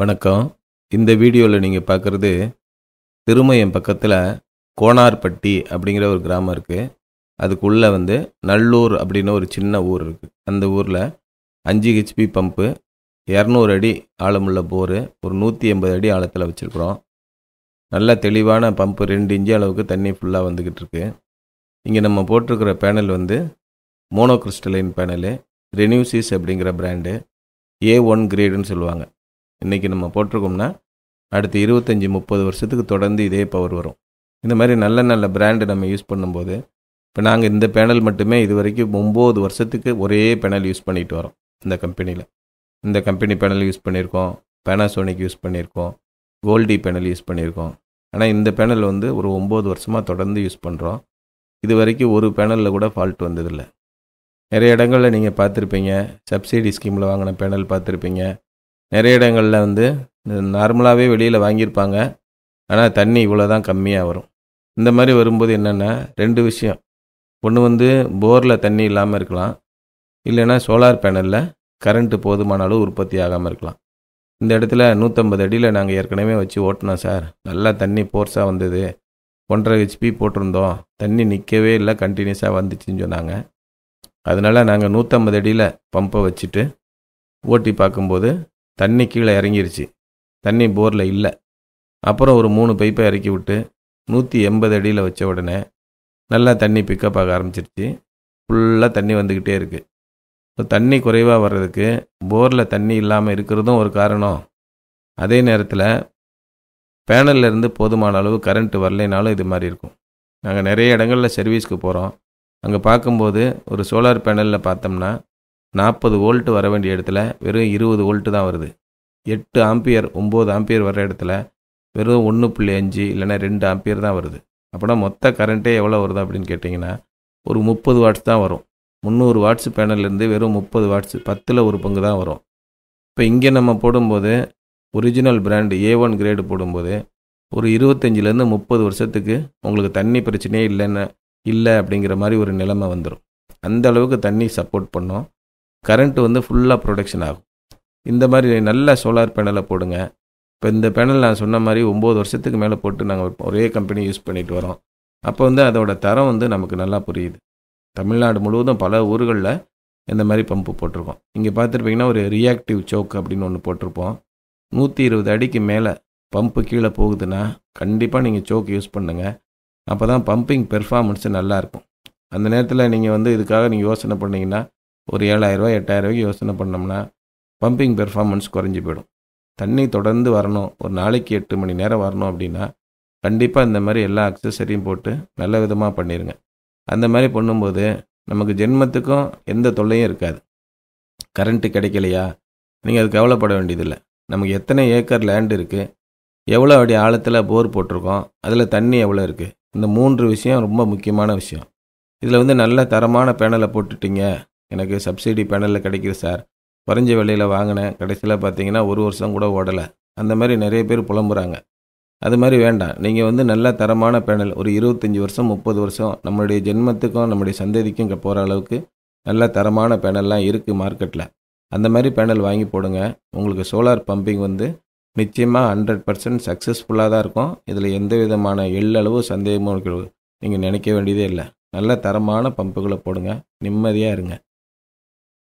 வணக்கம் இந்த வீடியோவில் நீங்கள் பார்க்குறது திருமயம் பக்கத்தில் கோனார்பட்டி அப்படிங்கிற ஒரு கிராமம் இருக்குது அதுக்குள்ளே வந்து நல்லூர் அப்படின்னு ஒரு சின்ன ஊர் இருக்குது அந்த ஊரில் அஞ்சு ஹெச்பி பம்பு இரநூறு அடி ஆழமுள்ள போர் ஒரு நூற்றி எண்பது அடி ஆழத்தில் வச்சுருக்குறோம் நல்ல தெளிவான பம்பு ரெண்டு இன்ச்சு அளவுக்கு தண்ணி ஃபுல்லாக வந்துக்கிட்டு இருக்கு இங்கே நம்ம போட்டிருக்கிற பேனல் வந்து மோனோ கிறிஸ்டலைன் பேனலு ரெனியூசிஸ் அப்படிங்கிற பிராண்டு ஏ ஒன் கிரேடுன்னு சொல்லுவாங்க இன்றைக்கி நம்ம போட்டிருக்கோம்னா அடுத்து இருபத்தஞ்சி முப்பது வருஷத்துக்கு தொடர்ந்து இதே பவர் வரும் இந்த மாதிரி நல்ல நல்ல பிராண்டு நம்ம யூஸ் பண்ணும்போது இப்போ நாங்கள் இந்த பேனல் மட்டுமே இது வரைக்கும் ஒம்பது வருஷத்துக்கு ஒரே பேனல் யூஸ் பண்ணிட்டு வரோம் இந்த கம்பெனியில் இந்த கம்பெனி பேனல் யூஸ் பண்ணியிருக்கோம் பேனாசோனிக் யூஸ் பண்ணியிருக்கோம் கோல்டி பேனல் யூஸ் பண்ணியிருக்கோம் ஆனால் இந்த பேனல் வந்து ஒரு ஒம்பது வருஷமாக தொடர்ந்து யூஸ் பண்ணுறோம் இது வரைக்கும் ஒரு பேனலில் கூட ஃபால்ட் வந்ததில்லை நிறைய இடங்களில் நீங்கள் பார்த்துருப்பீங்க சப்சிடி ஸ்கீமில் வாங்கின பேனல் பார்த்துருப்பீங்க நிறைய இடங்களில் வந்து நார்மலாகவே வெளியில் வாங்கியிருப்பாங்க ஆனால் தண்ணி இவ்வளோ தான் கம்மியாக வரும் இந்த மாதிரி வரும்போது என்னென்னா ரெண்டு விஷயம் ஒன்று வந்து போரில் தண்ணி இல்லாமல் இருக்கலாம் இல்லைன்னா சோலார் பேனலில் கரண்ட்டு போதுமான அளவு உற்பத்தி ஆகாமல் இருக்கலாம் இந்த இடத்துல நூற்றம்பது அடியில் நாங்கள் ஏற்கனவே வச்சு ஓட்டினோம் சார் நல்லா தண்ணி போர்ஸாக வந்தது ஒன்றரை ஹெச்பி போட்டிருந்தோம் தண்ணி நிற்கவே இல்லை கண்டினியூஸாக வந்துச்சுன்னு சொன்னாங்க அதனால் நாங்கள் நூற்றம்பது அடியில் பம்பை வச்சுட்டு ஓட்டி பார்க்கும்போது தண்ணி கீழே இறங்கிருச்சு தண்ணி போரில் இல்லை அப்புறம் ஒரு மூணு பைப்பை இறக்கி விட்டு நூற்றி எண்பது அடியில் வச்ச உடனே நல்லா தண்ணி பிக்கப் ஆக ஆரம்பிச்சிருச்சு ஃபுல்லாக தண்ணி வந்துக்கிட்டே இருக்குது ஸோ தண்ணி குறைவாக வர்றதுக்கு போரில் தண்ணி இல்லாமல் இருக்கிறதும் ஒரு காரணம் அதே நேரத்தில் இருந்து போதுமான அளவு கரண்ட்டு வரலைனாலும் இது மாதிரி இருக்கும் நாங்கள் நிறைய இடங்களில் சர்வீஸ்க்கு போகிறோம் அங்கே பார்க்கும்போது ஒரு சோலார் பேனலில் பார்த்தோம்னா நாற்பது வோல்ட் வர வேண்டிய இடத்துல வெறும் இருபது வோல்ட்டு தான் வருது எட்டு ஆம்பியர் ஒம்பது ஆம்பியர் வர இடத்துல வெறும் ஒன்று புள்ளி அஞ்சு இல்லைன்னா ரெண்டு ஆம்பியர் தான் வருது அப்படின்னா மொத்த கரண்ட்டே எவ்வளோ வருது அப்படின்னு கேட்டிங்கன்னா ஒரு முப்பது வாட்ஸ் தான் வரும் முந்நூறு வாட்ஸ் பேனல்லேருந்து வெறும் முப்பது வாட்ஸ் பத்தில் ஒரு பங்கு தான் வரும் இப்போ இங்கே நம்ம போடும்போது original brand A one grade போடும்போது ஒரு இருபத்தஞ்சிலேருந்து முப்பது வருஷத்துக்கு உங்களுக்கு தண்ணி பிரச்சனையே இல்லைன்னு இல்லை அப்படிங்கிற மாதிரி ஒரு நிலைமை வந்துடும் அந்த அளவுக்கு தண்ணி சப்போர்ட் பண்ணோம் கரண்ட்டு வந்து ஃபுல்லாக ப்ரொடக்ஷன் ஆகும் இந்த மாதிரி நல்ல சோலார் பேனலை போடுங்க இப்போ இந்த பேனல் நான் சொன்ன மாதிரி ஒம்பது வருஷத்துக்கு மேலே போட்டு நாங்கள் ஒரே கம்பெனி யூஸ் பண்ணிட்டு வரோம் அப்போ வந்து அதோடய தரம் வந்து நமக்கு நல்லா புரியுது தமிழ்நாடு முழுவதும் பல ஊர்களில் இந்த மாதிரி பம்பு போட்டிருக்கோம் இங்கே பார்த்துருப்பீங்கன்னா ஒரு ரியாக்டிவ் சோக் அப்படின்னு ஒன்று போட்டிருப்போம் நூற்றி இருபது அடிக்கு மேலே பம்பு கீழே போகுதுன்னா கண்டிப்பாக நீங்கள் சோக் யூஸ் பண்ணுங்கள் அப்போ தான் பம்பிங் பெர்ஃபார்மன்ஸு நல்லாயிருக்கும் அந்த நேரத்தில் நீங்கள் வந்து இதுக்காக நீங்கள் யோசனை பண்ணிங்கன்னா ஒரு ஏழாயிரரூவா எட்டாயிரரூவாய்க்கு யோசனை பண்ணோம்னா பம்பிங் பெர்ஃபார்மன்ஸ் குறைஞ்சி போயிடும் தண்ணி தொடர்ந்து வரணும் ஒரு நாளைக்கு எட்டு மணி நேரம் வரணும் அப்படின்னா கண்டிப்பாக இந்த மாதிரி எல்லா அக்சசரியும் போட்டு நல்ல விதமாக பண்ணிடுங்க அந்த மாதிரி பண்ணும்போது நமக்கு ஜென்மத்துக்கும் எந்த தொல்லையும் இருக்காது கரண்ட்டு கிடைக்கலையா நீங்கள் அது கவலைப்பட வேண்டியதில்லை நமக்கு எத்தனை ஏக்கர் லேண்டு இருக்குது எவ்வளோ அடி ஆழத்தில் போர் போட்டிருக்கோம் அதில் தண்ணி எவ்வளோ இருக்குது இந்த மூன்று விஷயம் ரொம்ப முக்கியமான விஷயம் இதில் வந்து நல்ல தரமான பேனலை போட்டுட்டிங்க எனக்கு சப்சிடி பேனலில் கிடைக்கிது சார் குறைஞ்ச விலையில் வாங்கினேன் கடைசியில் பார்த்தீங்கன்னா ஒரு வருஷம் கூட ஓடலை அந்த மாதிரி நிறைய பேர் புலம்புறாங்க அது மாதிரி வேண்டாம் நீங்கள் வந்து நல்ல தரமான பேனல் ஒரு இருபத்தஞ்சி வருஷம் முப்பது வருஷம் நம்மளுடைய ஜென்மத்துக்கும் நம்முடைய சந்ததிக்கும் போகிற அளவுக்கு நல்ல தரமான பேனல்லாம் இருக்குது மார்க்கெட்டில் அந்த மாதிரி பேனல் வாங்கி போடுங்க உங்களுக்கு சோலார் பம்பிங் வந்து நிச்சயமாக ஹண்ட்ரட் பர்சன்ட் சக்ஸஸ்ஃபுல்லாக தான் இருக்கும் இதில் எந்த விதமான எள்ளளவு சந்தேகமும் நீங்கள் நினைக்க வேண்டியதே இல்லை நல்ல தரமான பம்புகளை போடுங்க நிம்மதியாக இருங்க